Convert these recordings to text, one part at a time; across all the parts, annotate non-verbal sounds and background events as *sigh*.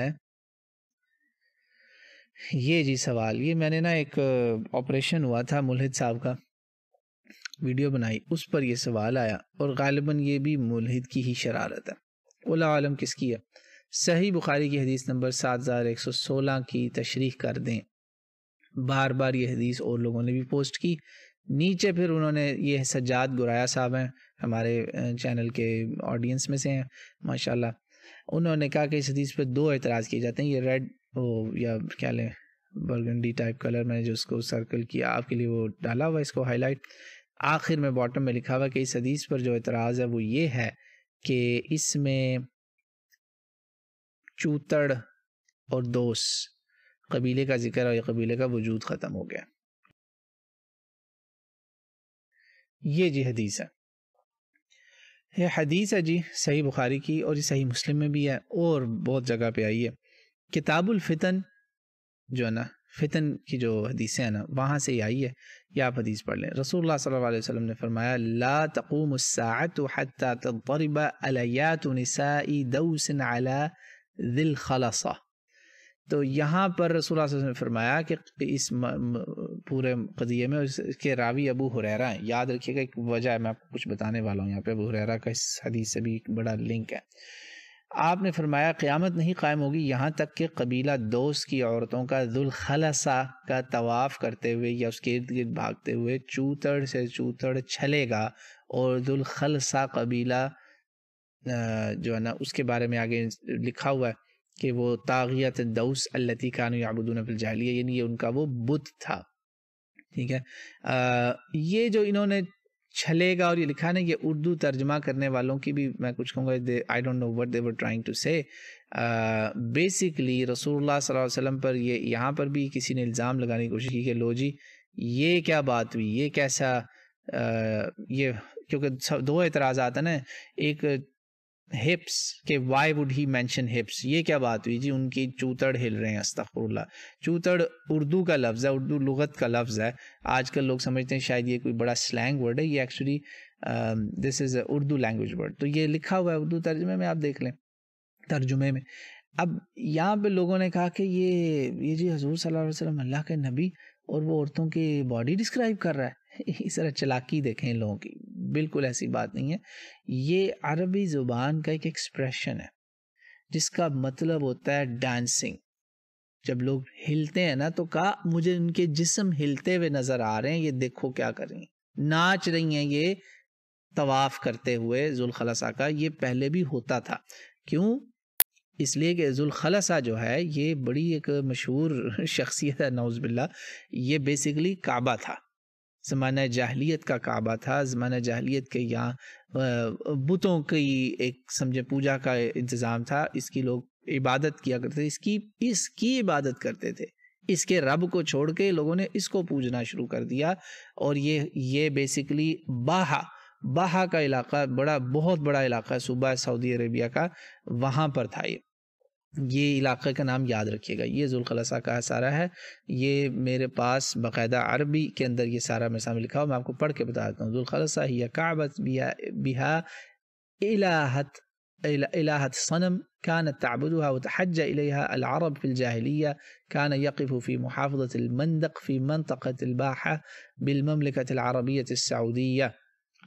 है ये जी सवाल ये मैंने ना एक ऑपरेशन हुआ था मुलहिद साहब का वीडियो बनाई उस पर यह सवाल आया और गालिबा ये भी मुलहिद की ही शरारत है ओला आलम किसकी है सही बुखारी की हदीस नंबर सात हज़ार एक सौ सोलह की तशरी कर दें बार बार ये हदीस और लोगों ने भी पोस्ट की नीचे फिर उन्होंने ये सज्जाद गुराया साहब हैं हमारे चैनल के ऑडियंस में से हैं माशाल्लाह उन्होंने कहा कि इस हदीस पर दो एतराज़ किए जाते हैं ये रेड वो या क्या लें बर्गंडी टाइप कलर मैंने जो उसको सर्कल किया आपके लिए वो डाला हुआ इसको हाईलाइट आखिर में बॉटम में लिखा हुआ कि इस हदीस पर जो एतराज़ है वो ये है कि इसमें चूतड़ और दोस कबीले का जिक्र और कबीले का वजूद ख़त्म हो गया ये जी हदीस है ये हदीस है जी सही बुखारी की और ये सही मुस्लिम में भी है और बहुत जगह पे आई है किताबुल फितन जो है ना फितन की जो हदीसें हैं ना वहाँ से ही आई है या आप हदीस पढ़ लें रसूल सल्लल्लाहु अलैहि वसल्लम ने फरमाया ला तकूम अलयात अला दिल खलासा तो यहाँ पर रसूल ने फरमाया कि इस पूरे कदिये में इसके रावी अबू हुरैरा हैं याद रखिएगा एक वजह है मैं आपको कुछ बताने वाला हूँ यहाँ पे अबू हुरैरा का इस हदीस से भी एक बड़ा लिंक है आपने फरमाया क़्यामत नहीं कायम होगी यहाँ तक कि कबीला दोस्त की औरतों का दुलखलसा का तवाफ़ करते हुए या उसके इर्द गिर्द भागते हुए चूतड़ से चूतड़ छलेगा और दुलखलसा कबीला जो है ना उसके बारे में आगे लिखा हुआ है कि वो तागियत दउस अल्लती कानू याबुदून फिलजालिया यानी ये उनका वो बुत था ठीक है आ, ये जो इन्होंने छलेगा और ये लिखा ना ये उर्दू तर्जमा करने वालों की भी मैं कुछ कहूँगा I don't know what they were trying to say basically रसूलुल्लाह सल्लल्लाहु अलैहि वसल्लम पर ये यहाँ पर भी किसी ने इल्ज़ाम लगाने की कोशिश की कि लो जी ये क्या बात हुई ये कैसा आ, ये क्योंकि दो एतराज़ात हैं ना एक हिप्स के why would he mention hips ये क्या बात हुई जी उनकी चूतड़ हिल रहे हैं अस्तफुल्ला चूतड़ उर्दू का लफ्ज़ है उर्दू लगत का लफ्ज़ है आजकल लोग समझते हैं शायद ये कोई बड़ा स्लैंग वर्ड है ये actually this is Urdu language word तो ये लिखा हुआ है उर्दू तर्जुमे में आप देख लें तर्जुमे में अब यहाँ पे लोगों ने कहा कि ये ये जी हजूर सल्लल्लाहु अलैहि वसल्लम अल्लाह के नबी और वो औरतों की बॉडी डिस्क्राइब कर रहा है *laughs* इस तरह चलाकी देखें लोगों की बिल्कुल ऐसी बात नहीं है ये अरबी ज़ुबान का एक एक्सप्रेशन है जिसका मतलब होता है डांसिंग जब लोग हिलते हैं ना तो कहा मुझे उनके जिस्म हिलते हुए नज़र आ रहे हैं ये देखो क्या कर रही हैं नाच रही हैं ये तवाफ़ करते हुए जुलखलसा का ये पहले भी होता था क्यों इसलिए कि जुलखलसा जो है ये बड़ी एक मशहूर *laughs* शख्सियत है नौजबिल्ला ये बेसिकली काबा था ज़माना जाहलीत का काबा था ज़माना जाहलीत के यहाँ बुतों की एक समझे पूजा का इंतज़ाम था इसकी लोग इबादत किया करते थे इसकी इसकी इबादत करते थे इसके रब को छोड़ के लोगों ने इसको पूजना शुरू कर दिया और ये ये बेसिकली बाहा बाहा का इलाका बड़ा बहुत बड़ा इलाका सूबा सऊदी अरेबिया का वहाँ पर था ये یہ علاقے کا نام یاد رکھیے گا یہ ذوالخلصا کا سارا ہے یہ میرے پاس باقاعدہ عربی کے اندر یہ سارا میرے سامنے لکھا ہوا میں آپ کو پڑھ کے بتا دیتا ہوں ذوالخلصا ہی کابت بیہ الہت صنم كانت تعبدها وتحج إليها العرب في الجاهلية كان يقف في محافظة المندق في منطقة الباحة بالمملكة العربية السعودية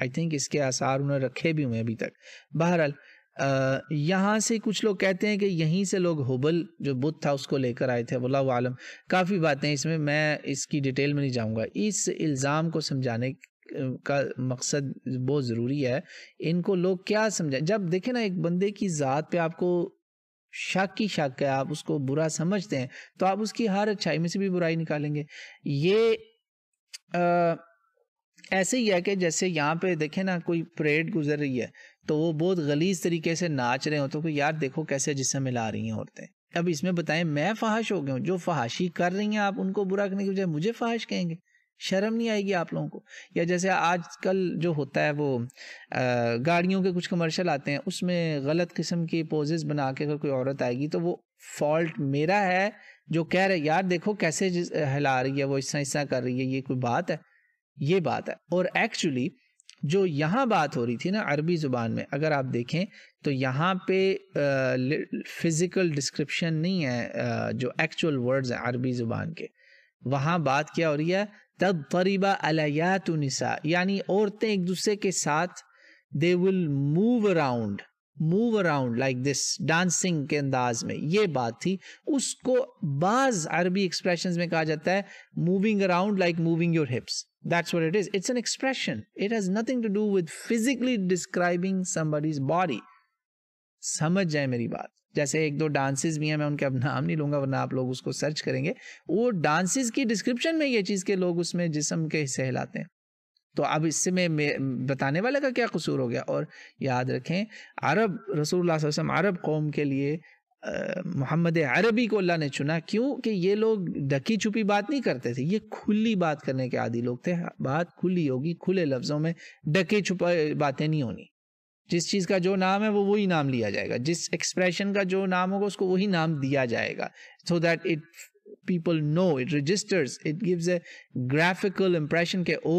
I think اس کے اثار انہوں نے رکھے بھی ہوئے ابھی تک بہرحال यहाँ से कुछ लोग कहते हैं कि यहीं से लोग होबल जो बुद्ध था उसको लेकर आए थे वल्ला आलम काफ़ी बातें इसमें मैं इसकी डिटेल में नहीं जाऊँगा इस इल्ज़ाम को समझाने का मकसद बहुत ज़रूरी है इनको लोग क्या समझा जब देखें ना एक बंदे की ज़ात पे आपको शक की शक है आप उसको बुरा समझते हैं तो आप उसकी हर अच्छाई में से भी बुराई निकालेंगे ये आ, ऐसे ही है कि जैसे यहाँ पे देखें ना कोई परेड गुजर रही है तो वो बहुत गलीज तरीके से नाच रहे होते तो यार देखो कैसे जिसम मिला रही हैं औरतें अब इसमें बताएं मैं फहाश हो गया हूँ जो फहाशी कर रही हैं आप उनको बुरा करने की बजाय मुझे फहाश कहेंगे शर्म नहीं आएगी आप लोगों को या जैसे आजकल जो होता है वो गाड़ियों के कुछ कमर्शल आते हैं उसमें गलत किस्म की पोजेज बना के अगर कोई औरत आएगी तो वो फॉल्ट मेरा है जो कह रहे यार देखो कैसे हिला रही है वो इस तरह कर रही है ये कोई बात है ये बात है और एक्चुअली जो यहाँ बात हो रही थी ना अरबी ज़ुबान में अगर आप देखें तो यहाँ पे फ़िज़िकल डिस्क्रिप्शन नहीं है जो एक्चुअल वर्ड्स हैं अरबी ज़ुबान के वहाँ बात क्या हो रही है तब तरीबा अलयात यानी औरतें एक दूसरे के साथ they will move around move around like this dancing के अंदाज में ये बात थी उसको बाज अरबी एक्सप्रेशन में कहा जाता है moving around like moving your hips that's what it is it's an expression it has nothing to do with physically describing somebody's body समझ जाए मेरी बात जैसे एक दो डांसेस भी हैं मैं उनके अब नाम नहीं लूंगा वरना आप लोग उसको सर्च करेंगे वो डांसेस की डिस्क्रिप्शन में ये चीज़ के लोग उसमें जिसम के हिस्से हिलाते हैं तो अब इससे में बताने वाले का क्या कसूर हो गया और याद रखें अरब रसूल वसम अरब कौम के लिए मोहम्मद अरबी को अल्लाह ने चुना क्यों कि ये लोग डकी छुपी बात नहीं करते थे ये खुली बात करने के आदि लोग थे हाँ, बात खुली होगी खुले लफ्ज़ों में डके छुपा बातें नहीं होनी जिस चीज़ का जो नाम है वो वही नाम लिया जाएगा जिस एक्सप्रेशन का जो नाम होगा उसको वही नाम दिया जाएगा so that it people know it registers it gives a graphical impression के ओ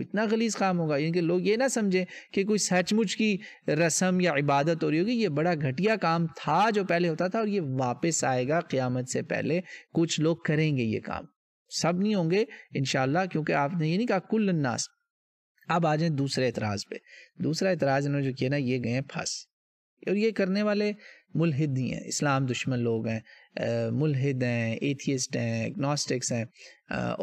इतना गलीज काम होगा यानी कि लोग ये ना समझें कि कोई सचमुच की रस्म या इबादत हो रही होगी ये बड़ा घटिया काम था जो पहले होता था और ये वापस आएगा क़्यामत से पहले कुछ लोग करेंगे ये काम सब नहीं होंगे इन क्योंकि आपने ये नहीं कहा कुल नास अब आ जाए दूसरे एतराज़ पे दूसरा एतराज़ इन्होंने जो किया ना ये गए फंस और ये करने वाले मुलहिद ही हैं इस्लाम दुश्मन लोग हैं मुलहद हैं एथियस्ट हैं एग्नोस्टिक्स हैं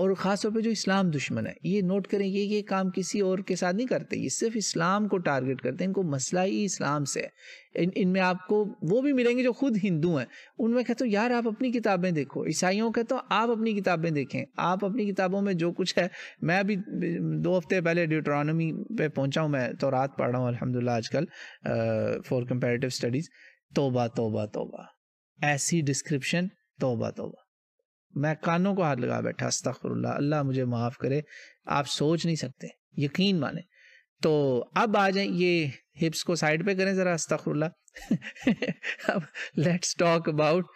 और ख़ास तौर पे जो इस्लाम दुश्मन है ये नोट करें ये ये काम किसी और के साथ नहीं करते ये सिर्फ इस्लाम को टारगेट करते हैं इनको मसला ही इस्लाम से है इन इनमें आपको वो भी मिलेंगे जो खुद हिंदू हैं उनमें कहता तो, हूँ यार आप अपनी किताबें देखो ईसाइयों कहता हूँ तो आप अपनी किताबें देखें आप अपनी किताबों में जो कुछ है मैं अभी दो हफ्ते पहले ड्यूट्रॉनमी पे पहुँचा हूँ मैं तो रात पढ़ रहा हूँ अलहमदिल्ला आजकल फॉर कंपेरेटिव स्टडीज़ तोबा तोबा तोबा ऐसी डिस्क्रिप्शन तोबा तोबा मैं कानों को हाथ लगा बैठा अस्तफरल्ला अल्लाह मुझे माफ़ करे आप सोच नहीं सकते यकीन माने तो अब आ जाए ये हिप्स को साइड पे करें ज़रा अस्तर *laughs* अब लेट्स टॉक अबाउट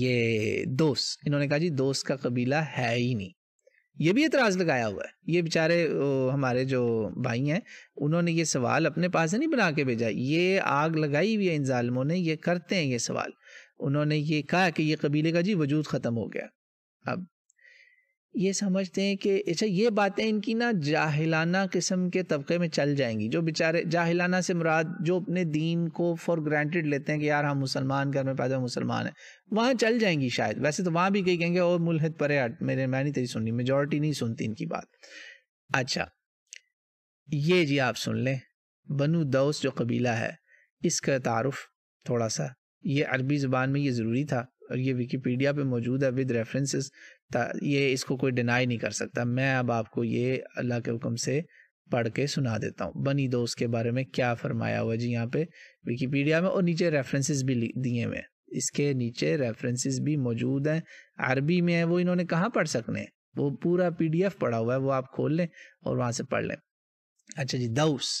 ये दोस्त इन्होंने कहा जी दोस्त का कबीला है ही नहीं ये भी एतराज़ लगाया हुआ है ये बेचारे हमारे जो भाई हैं उन्होंने ये सवाल अपने पास नहीं बना के भेजा ये आग लगाई हुई है इन ालमों ने ये करते हैं ये सवाल उन्होंने ये कहा कि ये कबीले का जी वजूद ख़त्म हो गया अब ये समझते हैं कि अच्छा ये बातें इनकी ना जाहिलाना किस्म के तबके में चल जाएंगी जो बेचारे जाहिलाना से मुराद जो अपने दीन को फॉर ग्रांटेड लेते हैं कि यार हम मुसलमान घर में पैदा मुसलमान हैं वहाँ चल जाएंगी शायद वैसे तो वहाँ भी कही कहेंगे और मुलहद परे हट मेरे मैं नहीं तेरी सुननी मेजोरिटी नहीं सुनती इनकी बात अच्छा ये जी आप सुन लें बनु दौस जो कबीला है इसका तारफ़ थोड़ा सा ये अरबी ज़बान में ये ज़रूरी था और ये विकीपीडिया पे मौजूद है विद रेफरेंसेस ये इसको कोई डिनाई नहीं कर सकता मैं अब आपको ये अल्लाह के हुक्म से पढ़ के सुना देता हूँ बनी दोस्त के बारे में क्या फरमाया हुआ जी यहाँ पे विकीपीडिया में और नीचे रेफरेंसेस भी दिए हुए हैं इसके नीचे रेफरेंसेस भी मौजूद हैं अरबी में है वो इन्होंने कहाँ पढ़ सकने वो पूरा पीडीएफ पढ़ा हुआ है वो आप खोल लें और वहाँ से पढ़ लें अच्छा जी दउस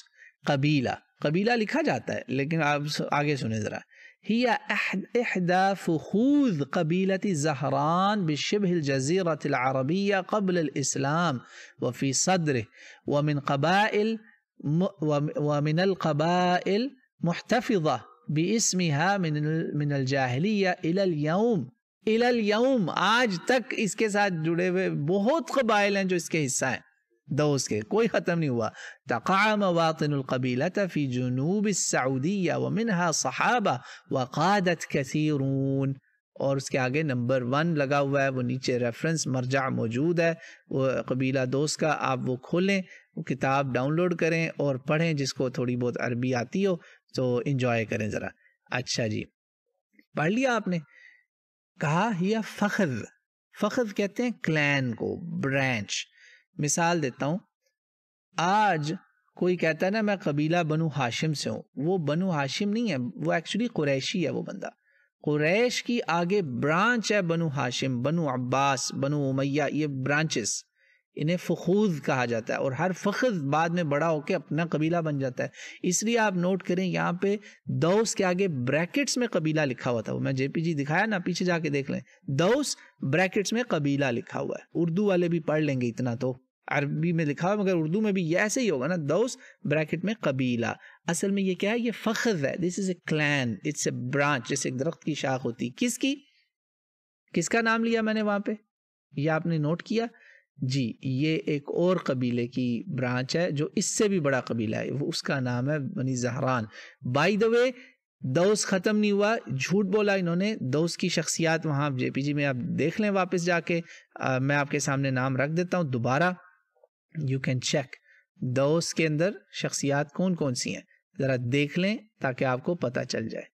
कबीला कबीला लिखा जाता है लेकिन आप आगे सुने ज़रा هي إحدى فخوذ قبيلة زهران بشبه الجزيرة العربية قبل الإسلام وفي صدره ومن قبائل ومن القبائل محتفظة باسمها من من الجاهليه إلى اليوم إلى اليوم आज तक इसके साथ जुड़े بہت قبائل ہیں جو जो इसके हिस्सा दोस्त के कोई ख़त्म नहीं हुआ तक़ाम वातिनकबीला फ़ी जुनूब सऊदिया व मिनहा सहाबा वक़ादत कसीरून और उसके आगे नंबर वन लगा हुआ है वो नीचे रेफरेंस मरजा मौजूद है वो कबीला दोस्त का आप वो खोलें वो किताब डाउनलोड करें और पढ़ें जिसको थोड़ी बहुत अरबी आती हो तो इन्जॉय करें ज़रा अच्छा जी पढ़ लिया आपने कहा यह फख्र फ़ख्र कहते हैं क्लैन को ब्रांच मिसाल देता हूँ आज कोई कहता है ना मैं कबीला बनु हाशिम से हूँ वो बनु हाशिम नहीं है वो एक्चुअली कुरैशी है वो बंदा कुरैश की आगे ब्रांच है बनु हाशिम बनु अब्बास बनु उमैया ये ब्रांचेस इन्हें फखूज कहा जाता है और हर फखज बाद में बड़ा होकर अपना कबीला बन जाता है इसलिए आप नोट करें यहाँ पे दौस के आगे ब्रैकेट्स में कबीला लिखा हुआ था वो मैं जेपी जी दिखाया ना पीछे जाके देख लें दौस ब्रैकेट्स में कबीला लिखा हुआ है उर्दू वाले भी पढ़ लेंगे इतना तो अरबी में लिखा हुआ मगर उर्दू में भी ये ऐसे ही होगा ना दोस ब्रैकेट में कबीला असल में ये क्या है ये फख्र है this is a clan it's a branch जैसे एक दरख्त की शाख होती किसकी किसका नाम लिया मैंने वहाँ पे ये आपने नोट किया जी ये एक और कबीले की ब्रांच है जो इससे भी बड़ा कबीला है वो उसका नाम है बनी जहरान बाई द वे दोस ख़त्म नहीं हुआ झूठ बोला इन्होंने दोस्त की शख्सियात वहाँ जे पी जी में आप देख लें वापस जाके आ, मैं आपके सामने नाम रख देता हूँ दोबारा यू कैन चेक दोस्त के अंदर शख्सियात कौन कौन सी हैं ज़रा देख लें ताकि आपको पता चल जाए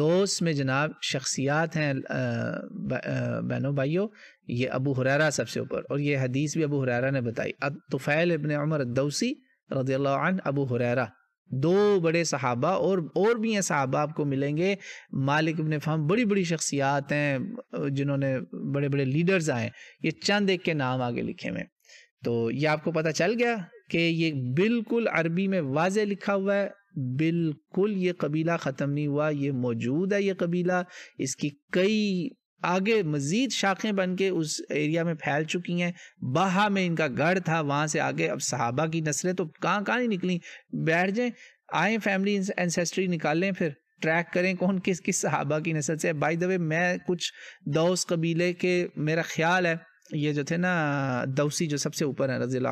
दोस्त में जनाब शख्सियात हैं बहनों भाइयों ये अबू हुररा सबसे ऊपर और ये हदीस भी अबू हुररा ने बताई अब तुफ़ैल इबन उमर दौसी रदी अबू हुररा दो बड़े सहाबा और और भी हैं सहाबा आपको मिलेंगे मालिक इबन फहम बड़ी बड़ी शख्सियात हैं जिन्होंने बड़े बड़े लीडर्स आए ये चंद एक के नाम आगे लिखे हुए हैं तो ये आपको पता चल गया कि ये बिल्कुल अरबी में वाज लिखा हुआ है बिल्कुल ये कबीला ख़त्म नहीं हुआ ये मौजूद है ये कबीला इसकी कई आगे मज़ीद शाखें बन के उस एरिया में फैल चुकी हैं बाहा में इनका गढ़ था वहाँ से आगे अब सहाबा की नस्लें तो कहाँ कहाँ नहीं निकली बैठ जाएं आए फैमिली एनसेस्ट्री निकालें फिर ट्रैक करें कौन किस किस सहाबा की नस्ल से बाई द वे मैं कुछ दोस्त कबीले के मेरा ख्याल है ये जो थे ना दौसी जो सबसे ऊपर है रजील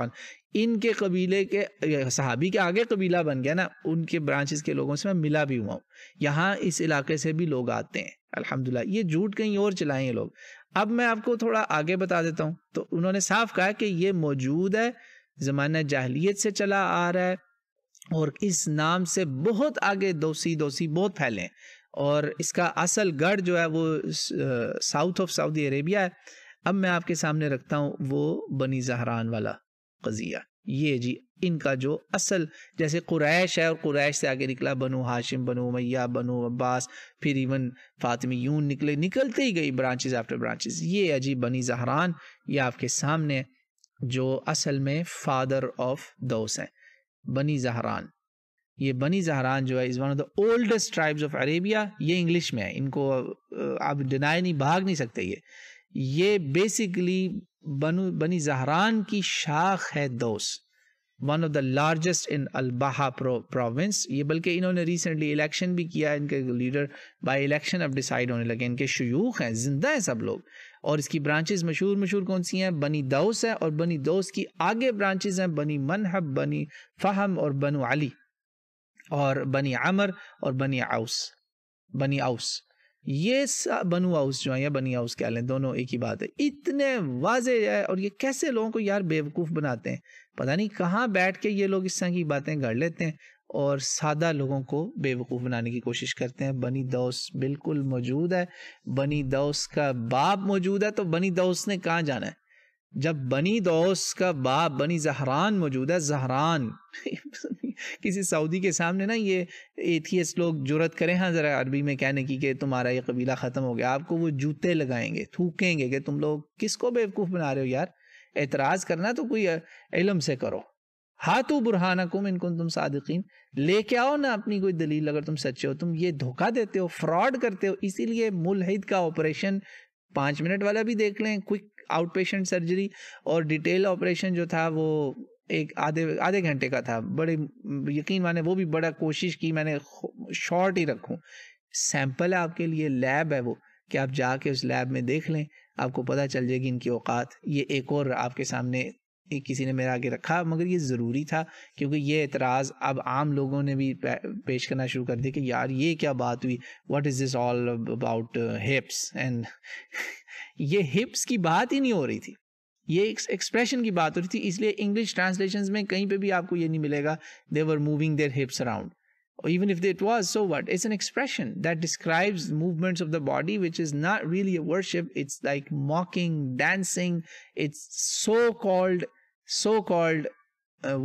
इनके कबीले के सहाबी के आगे कबीला बन गया ना उनके ब्रांचेस के लोगों से मैं मिला भी हुआ हूँ यहाँ इस इलाके से भी लोग आते हैं अल्हम्दुलिल्लाह ये झूठ कहीं और चलाए हैं लोग अब मैं आपको थोड़ा आगे बता देता हूँ तो उन्होंने साफ कहा कि ये मौजूद है ज़माना जाहलीत से चला आ रहा है और इस नाम से बहुत आगे दोसी दोसी बहुत फैले और इसका असल गढ़ जो है वो साउथ ऑफ सऊदी अरेबिया है अब मैं आपके सामने रखता हूँ वो बनी जहरान वाला कज़िया ये जी इनका जो असल जैसे कुरैश है और कुरैश से आगे निकला बनो हाशिम बनो मैया बनो अब्बास फिर इवन फातिमी यून निकले निकलते ही गई ब्रांचेज आफ्टर ब्रांचेज ये है जी बनी जहरान ये आपके सामने जो असल में फादर ऑफ दोस हैं बनी जहरान ये बनी जहरान जो है is one of the oldest tribes of Arabia ये इंग्लिश में है इनको आप डिनाई नहीं भाग नहीं सकते ये ये बेसिकली बनु बनी जहरान की शाख है दोस्त one of the largest in Al Baha province ये बल्कि इन्होंने रिसेंटली इलेक्शन भी किया इनके लीडर बाई इलेक्शन अब डिसाइड होने लगे इनके शयूख हैं जिंदा हैं सब लोग और इसकी ब्रांचेज मशहूर मशहूर कौन सी हैं बनी दोस है और बनी दोस की आगे ब्रांचेज हैं बनी मनहब बनी फ़हम और बनु अली और बनी अमर और बनी आउस बनी आउस ये बनू हाउस जो है या बनी हाउस कह लें दोनों एक ही बात है इतने वाजे है और ये कैसे लोगों को यार बेवकूफ़ बनाते हैं पता नहीं कहाँ बैठ के ये लोग इस तरह की बातें गढ़ लेते हैं और सादा लोगों को बेवकूफ़ बनाने की कोशिश करते हैं बनी दोस्त बिल्कुल मौजूद है बनी दोस्त का बाप मौजूद है तो बनी दोस्त ने कहाँ जाना है जब बनी दोस्त का बाप बनी जहरान मौजूद है जहरान *laughs* किसी सऊदी के सामने ना ये एथियस लोग जरूरत करें हाँ ज़रा अरबी में कहने की कि तुम्हारा ये कबीला ख़त्म हो गया आपको वो जूते लगाएंगे थूकेंगे कि तुम लोग किसको बेवकूफ़ बना रहे हो यार एतराज़ करना तो कोई इलम से करो बुरहाना कुम इनको तुम सादकिन लेके आओ ना अपनी कोई दलील अगर तुम सच्चे हो तुम ये धोखा देते हो फ्रॉड करते हो इसीलिए मुलहिद का ऑपरेशन पाँच मिनट वाला भी देख लें क्विक आउट पेशेंट सर्जरी और डिटेल ऑपरेशन जो था वो एक आधे आधे घंटे का था बड़े यकीन माने वो भी बड़ा कोशिश की मैंने शॉर्ट ही रखूँ सैम्पल है आपके लिए लैब है वो कि आप जाके उस लैब में देख लें आपको पता चल जाएगी इनकी औकात ये एक और आपके सामने एक किसी ने मेरा आगे रखा मगर ये ज़रूरी था क्योंकि ये एतराज़ अब आम लोगों ने भी पेश करना शुरू कर दिया कि यार ये क्या बात हुई what is this all about hips and ये हिप्स की बात ही नहीं हो रही थी ये एक एक्सप्रेशन की बात हो रही थी इसलिए इंग्लिश ट्रांसलेशन में कहीं पे भी आपको ये नहीं मिलेगा they were moving their hips around even if it was so what it's an expression that describes movements of the body which is not really a worship it's like mocking dancing it's so called so called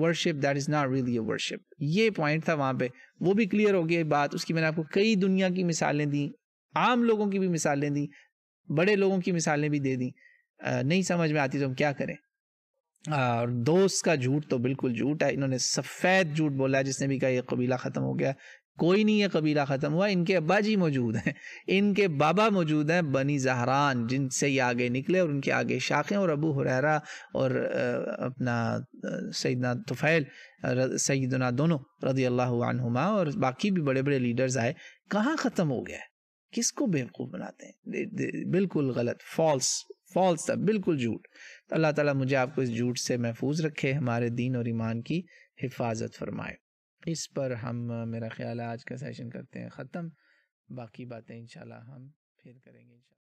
worship that is not really worship ये point था वहां पे वो भी clear हो गया बात उसकी मैंने आपको कई दुनिया की मिसालें दी आम लोगों की भी मिसालें दी बड़े लोगों की मिसालें भी दे दी नहीं समझ में आती तो हम क्या करें और दोस्त का झूठ तो बिल्कुल झूठ है इन्होंने सफ़ेद झूठ बोला है जिसने भी कहा यह कबीला ख़त्म हो गया कोई नहीं ये कबीला ख़त्म हुआ इनके अब्बा जी मौजूद हैं इनके बाबा मौजूद हैं बनी जहरान जिनसे ये आगे निकले और उनके आगे शाखें और अबू हुररा और अपना सईदना तुफ़ैल सईदना दोनों रदी अल्लाहुमा और बाकी भी बड़े बड़े लीडर्स आए कहाँ ख़त्म हो गया है किसको बेवकूफ़ बनाते हैं बिल्कुल गलत फॉल्स फॉल्स था बिल्कुल झूठ तो अल्लाह ताला मुझे आपको इस झूठ से महफूज रखे हमारे दीन और ईमान की हिफाजत फरमाए इस पर हम मेरा ख्याल है आज का सेशन करते हैं ख़त्म बाकी बातें इंशाल्लाह हम फिर करेंगे इंशाल्लाह